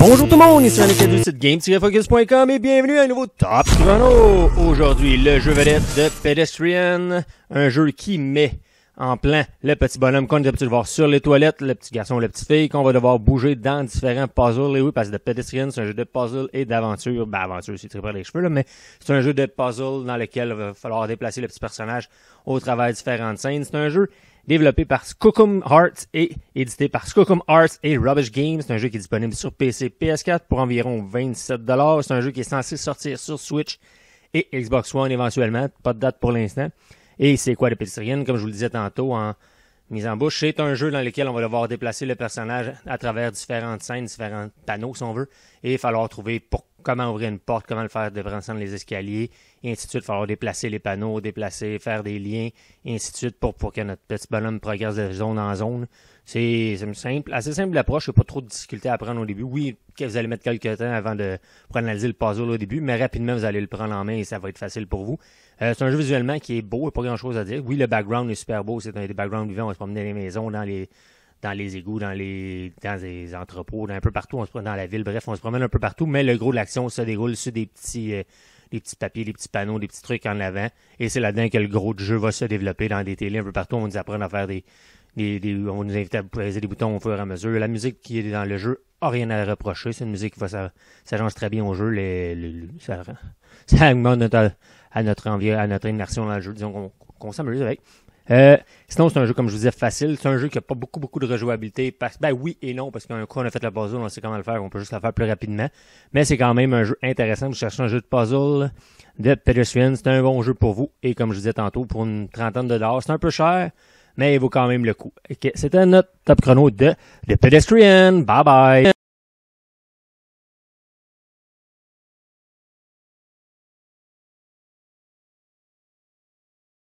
Bonjour tout le monde, ici René du site game-focus.com et bienvenue à un nouveau Top Chrono. Aujourd'hui, le jeu vedette de Pedestrian, un jeu qui met en plein, le petit bonhomme qu'on est habitué de voir sur les toilettes, le petit garçon ou la petite fille, qu'on va devoir bouger dans différents puzzles. Et oui, parce que The Pedestrian, c'est un jeu de puzzle et d'aventure. Ben, aventure, c'est très près les cheveux, là, mais c'est un jeu de puzzle dans lequel il va falloir déplacer le petit personnage au travers de différentes scènes. C'est un jeu développé par Skookum Hearts et édité par Skookum Hearts et Rubbish Games. C'est un jeu qui est disponible sur PC PS4 pour environ 27$. C'est un jeu qui est censé sortir sur Switch et Xbox One éventuellement. Pas de date pour l'instant. Et c'est quoi Reptilien? Comme je vous le disais tantôt en mise en bouche, c'est un jeu dans lequel on va devoir déplacer le personnage à travers différentes scènes, différents panneaux si on veut, et il va falloir trouver pourquoi comment ouvrir une porte, comment le faire descendre les escaliers, et ainsi de suite. Il falloir déplacer les panneaux, déplacer, faire des liens, et ainsi de suite pour, que notre petit bonhomme progresse de zone en zone. C'est simple, assez simple l'approche, il n'y a pas trop de difficultés à prendre au début. Oui, vous allez mettre quelques temps avant de prendre analyser le puzzle au début, mais rapidement vous allez le prendre en main et ça va être facile pour vous. Euh, c'est un jeu visuellement qui est beau, il n'y a pas grand chose à dire. Oui, le background est super beau, c'est un des backgrounds on va se promener dans les maisons, dans les dans les égouts, dans les, dans les entrepôts, un peu partout, on se dans la ville, bref, on se promène un peu partout, mais le gros de l'action se déroule sur des petits, euh, des petits papiers, des petits panneaux, des petits trucs en avant, et c'est là-dedans que le gros de jeu va se développer dans des télés un peu partout, on nous apprend à faire des, des, on nous invite à presser des boutons au fur et à mesure. La musique qui est dans le jeu a rien à reprocher, c'est une musique qui va s'agence très bien au jeu, ça, augmente à notre envie, à notre immersion dans le jeu, disons qu'on s'amuse avec. Euh, sinon, c'est un jeu, comme je vous disais, facile. C'est un jeu qui n'a pas beaucoup, beaucoup de rejouabilité. Parce, ben oui et non, parce qu'un coup, on a fait le puzzle, on sait comment le faire, on peut juste la faire plus rapidement. Mais c'est quand même un jeu intéressant. Vous cherchez un jeu de puzzle, de pedestrian, c'est un bon jeu pour vous. Et comme je vous disais tantôt, pour une trentaine de dollars, c'est un peu cher, mais il vaut quand même le coup. C'était notre top chrono de, The pedestrian. Bye bye!